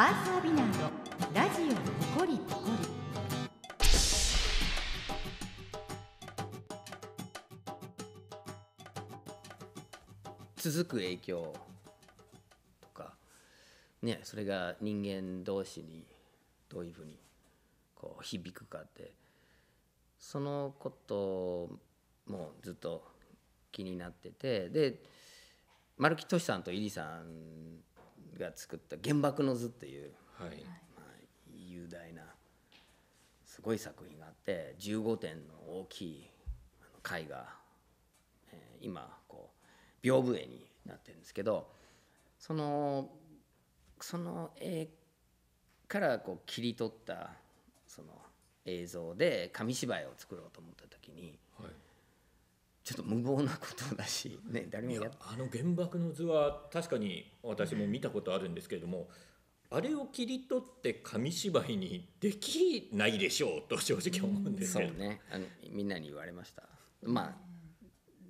アーサー・ビナードラジオポコリポコリ続く影響とかねそれが人間同士にどういうふうにこう響くかってそのこともずっと気になっててで丸木俊さんとイリさんが作った「原爆の図」っていう、はいまあ、雄大なすごい作品があって15点の大きい絵画、えー、今こう屏風絵になってるんですけどそのその絵からこう切り取ったその映像で紙芝居を作ろうと思った時に、はい、ちょっと無謀なことだし、ね、誰もやあの原爆の図は確かに私も見たことあるんですけれども、あれを切り取って紙芝居にできないでしょうと正直思うんですけど、そうねあのみんなに言われましたまあ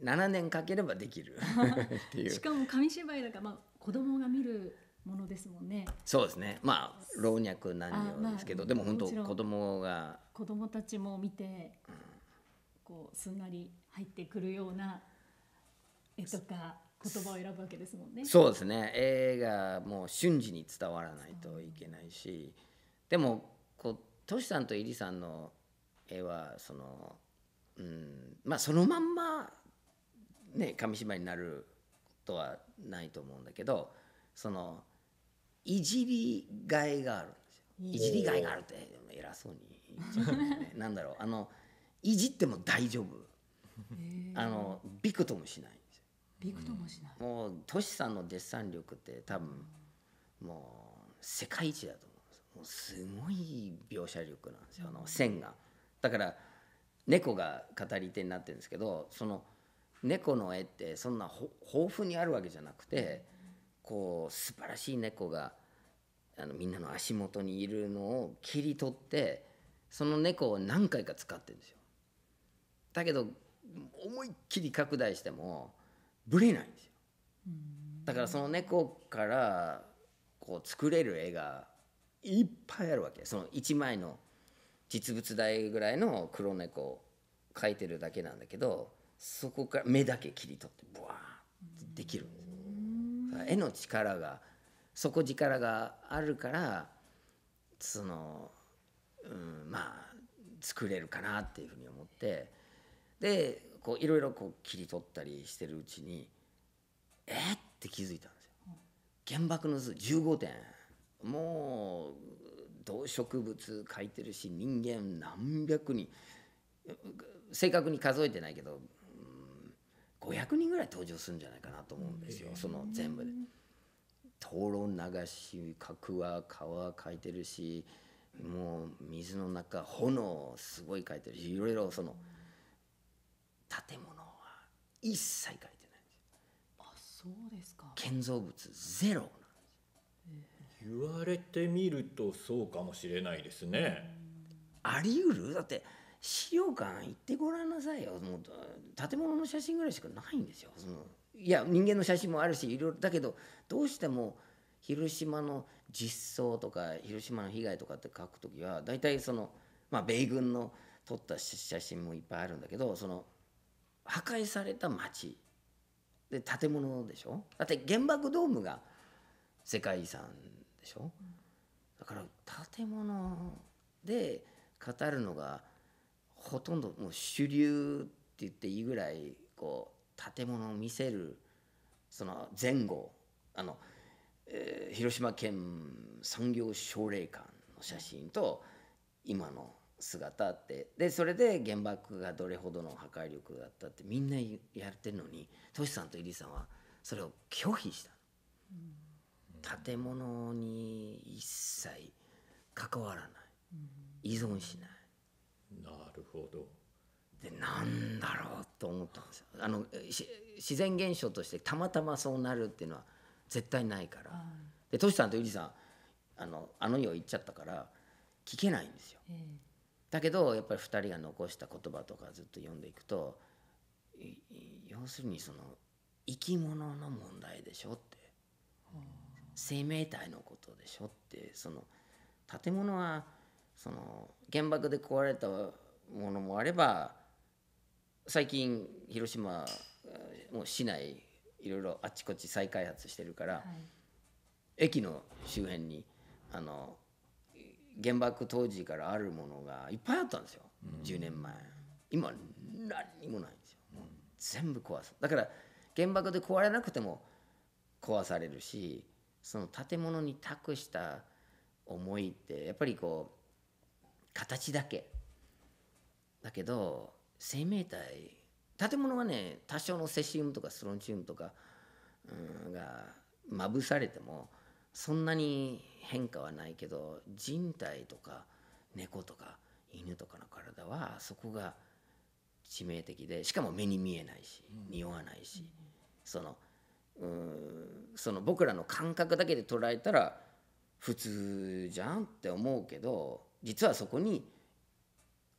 7年かければできるっていうしかも紙芝居だから、まあ、子供が見るものですもんねそうですねまあ老若男女ですけど、まあ、でも本当子供が子供たちも見て、うんこうすんなり入ってくるような絵とか言葉を選ぶわけですもんね。そうですね絵がもう瞬時に伝わらないといけないしでもこうトシさんとイリさんの絵はその,、うんまあ、そのまんま、ね、紙芝居になるとはないと思うんだけどそのいじりがいがあるんですよ。いじりがいがあるって偉そうに、ね、なんだろうあのいじっても大丈夫あのびくともしないびくともしない、もうトシさんのデッサン力って多分もう世界一だと思うんですもうすごい描写力なんですよあの線がだから猫が語り手になってるんですけどその猫の絵ってそんな豊富にあるわけじゃなくてこう素晴らしい猫があのみんなの足元にいるのを切り取ってその猫を何回か使ってるんですよ。だけど思いっきり拡大してもブレないんですよだからその猫からこう作れる絵がいっぱいあるわけその1枚の実物大ぐらいの黒猫を描いてるだけなんだけどそこから目だけ切り取ってブワーってできるんです絵の力が底力があるからその、うん、まあ作れるかなっていうふうに思ってでこういろいろこう切り取ったりしてるうちにえっって気づいたんですよ。原爆の図15点もう動植物書いてるし人間何百人正確に数えてないけど500人ぐらい登場するんじゃないかなと思うんですよ、その全部で。灯籠流し角は川書いてるしもう水の中炎すごい書いてるしいろいろその。うん建物は一切書いてないんあそうですか建造物ゼロなんです、えー、言われてみるとそうかもしれないですねあり得るだって資料館行ってごらんなさいよもう建物の写真ぐらいしかないんですよそのいや人間の写真もあるしいろいろだけどどうしても広島の実相とか広島の被害とかって書く時は大体その、まあ、米軍の撮った写真もいっぱいあるんだけどその破壊された町で建物でしょだって原爆ドームが世界遺産でしょだから建物で語るのがほとんどもう主流って言っていいぐらいこう建物を見せるその前後あの、えー、広島県産業奨励館の写真と今の姿ってでそれで原爆がどれほどの破壊力だったってみんなやってるのにトシさんとイリさんはそれを拒否した、うん、建物に一切関わらない、依存しない、なるほどでなんだろうと思ったんですよあの自然現象としてたまたまそうなるっていうのは絶対ないから、でトシさんとイリさんあのあの世行っちゃったから聞けないんですよ。えーだけどやっぱり2人が残した言葉とかずっと読んでいくと要するにその生き物の問題でしょって生命体のことでしょってその建物はその原爆で壊れたものもあれば最近広島もう市内いろいろあっちこっち再開発してるから、駅の周辺にあの原爆当時からあるものがいっぱいあったんですよ、うん、10年前今何にもないんですよ、うん、全部壊すだから原爆で壊れなくても壊されるしその建物に託した思いってやっぱりこう形だけだけど生命体建物はね多少のセシウムとかストロンチウムとか、うん、がまぶされてもそんなに変化はないけど人体とか猫とか犬とかの体はそこが致命的でしかも目に見えないし匂わないし、そのうんその僕らの感覚だけで捉えたら普通じゃんって思うけど実はそこに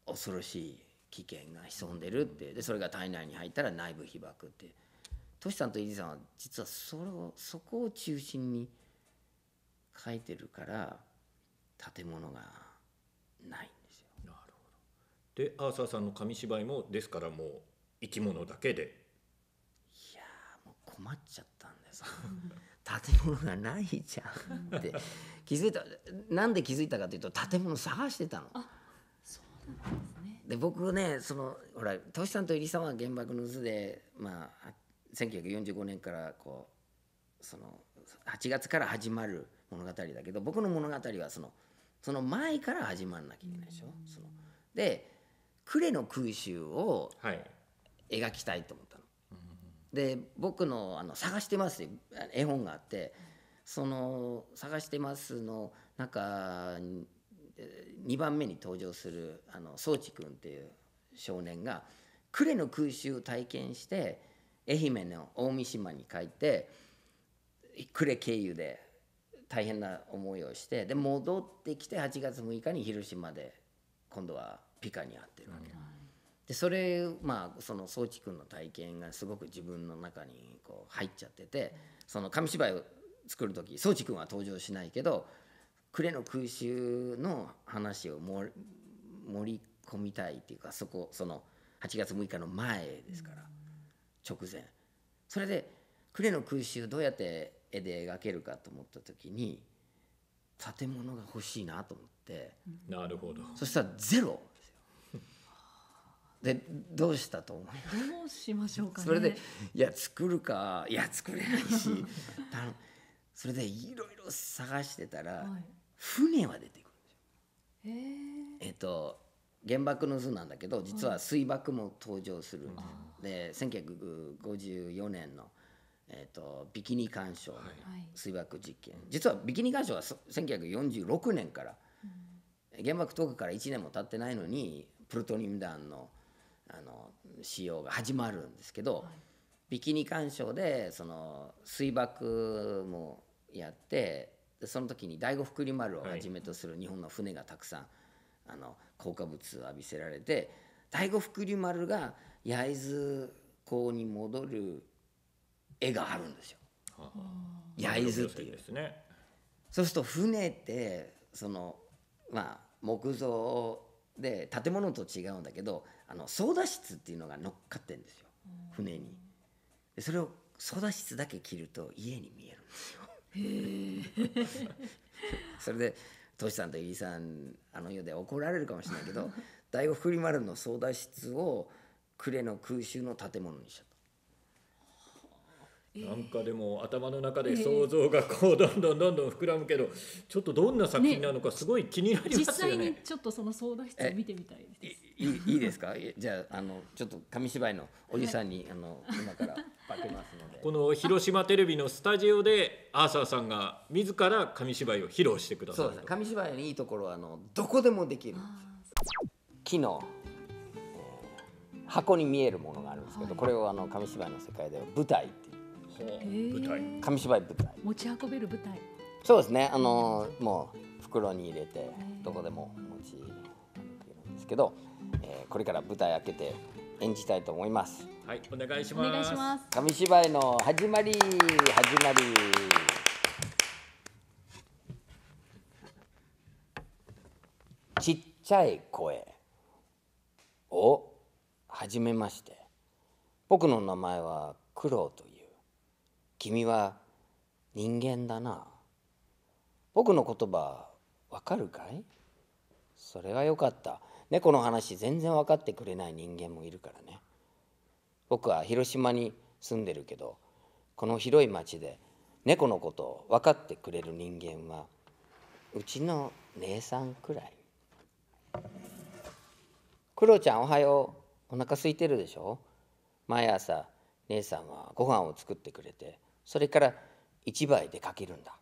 恐ろしい危険が潜んでるってでそれが体内に入ったら内部被曝ってトシさんとイジさんは実はそれをそこを中心に。書いてるから建物がないんですよ。なるほどでアーサーさんの紙芝居もですからもう生き物だけでいやもう困っちゃったんです 建物がないじゃんって 気づいたなんで気づいたかというと建物探してたの。あそうなんですねで僕ねそのほらトシさんと入さんは原爆の図で、まあ、1945年からこうその8月から始まる物語だけど僕の物語はそのその前から始まんなきゃいけないでしょ。そので呉の空襲を描きたいと思ったの。はい、で僕のあの「探してます」絵本があってその「探してます」の中2番目に登場するあの宗智君っていう少年が呉の空襲を体験して愛媛の大三島に帰って呉経由で大変な思いをしてで戻ってきて8月6日に広島で今度はピカに会ってるわけ、うん、でそれまあその宗地君の体験がすごく自分の中にこう入っちゃっててその紙芝居を作る時宗地君は登場しないけど呉の空襲の話を盛り込みたいっていうかそこその8月6日の前ですから直前。それで呉の空襲どうやって絵で描けるかと思った時に建物が欲しいなと思ってなるほどそしたらゼロでどうしたと思いどうしましょうか、ね、それでいや作るかいや作れないし それでいろいろ探してたら、はい、船は出てくるんですよ。えっ、と原爆の図なんだけど実は水爆も登場するんで,、はい、で1954年のえーと、ビキニ干渉の水爆実験、はい、実はビキニ干渉は1946年から、うん、原爆投下から1年も経ってないのにプルトニウム弾のあの使用が始まるんですけど、はい、ビキニ干渉でその水爆もやってその時に第五福利丸をはじめとする日本の船がたくさん、はい、あの硬化物を浴びせられて第五福利丸が焼津港に戻る絵があるんですよ焼津っていう。ですね。そうすると船ってそのまあ木造で建物と違うんだけどあの操舵室っていうのが乗っかってんですよ船にでそれを操舵室だけ切ると家に見えるんですよ それでとしさんと入井さんあの世で怒られるかもしれないけど第 フリマルの操舵室を呉の空襲の建物にしちゃっなんかでも頭の中で想像がこうどんどんどんどん膨らむけど、ちょっとどんな作品なのかすごい気になりますよね。実際にちょっとその相談室を見てみたいです。いいいいですか？じゃああのちょっと紙芝居のおじさんに、あの今から化けますので。この広島テレビのスタジオでアーサーさんが自ら紙芝居を披露してください。そうです紙芝居のいいところはあのどこでもできる。機能箱に見えるものがあるんですけど、これをあの紙芝居の世界では舞台っていう。舞台紙芝居舞台持ち運べる舞台そうですねあのもう袋に入れてどこでも持ち運べるんですけど、えー、これから舞台開けて演じたいと思いますはいお願いします紙芝居の始まり始まりちっちゃい声をはじめまして僕の名前は九郎と君は人間だな。僕の言葉わかるかいそれはよかった。猫の話全然分かってくれない人間もいるからね。僕は広島に住んでるけどこの広い町で猫のことを分かってくれる人間はうちの姉さんくらい。クロちゃんおはようお腹空いてるでしょ毎朝姉さんはご飯を作ってくれてそれから一倍でかけるんだ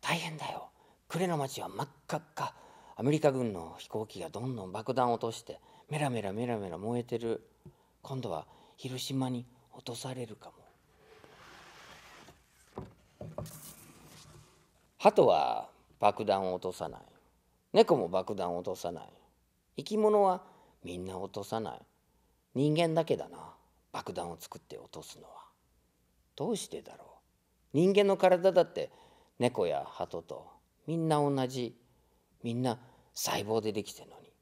大変だよ呉の町は真っ赤っかアメリカ軍の飛行機がどんどん爆弾を落としてメラメラメラメラ燃えてる今度は広島に落とされるかも鳩は爆弾を落とさない猫も爆弾を落とさない生き物はみんな落とさない人間だけだな爆弾を作って落とすのは。どうしてだろう人間の体だって猫や鳩とみんな同じみんな細胞でできてるのに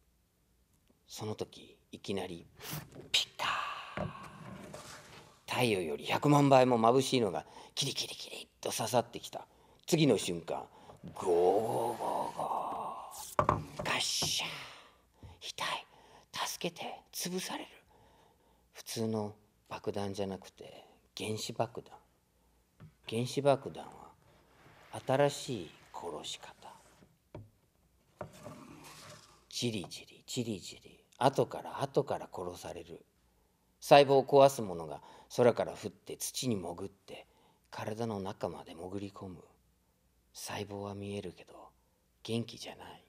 その時いきなりピカー太陽より100万倍も眩しいのがキリキリキリッと刺さってきた次の瞬間ゴーゴーゴーガッシャー痛い助けて潰される普通の爆弾じゃなくて原子爆弾原子爆弾は新しい殺し方じりじりじりじり後から後から殺される細胞を壊すものが空から降って土に潜って体の中まで潜り込む細胞は見えるけど元気じゃない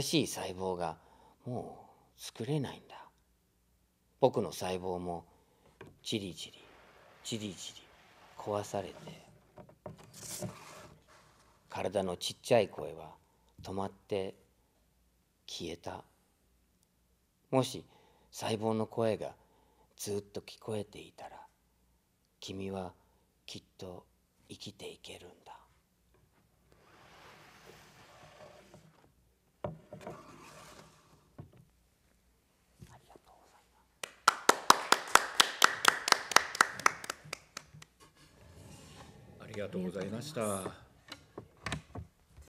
新しい細胞がもう作れないんだ僕の細胞もじりじりじりじり壊されて体のちっちゃい声は止まって消えたもし細胞の声がずっと聞こえていたら君はきっと生きていけるんだありがとうございました。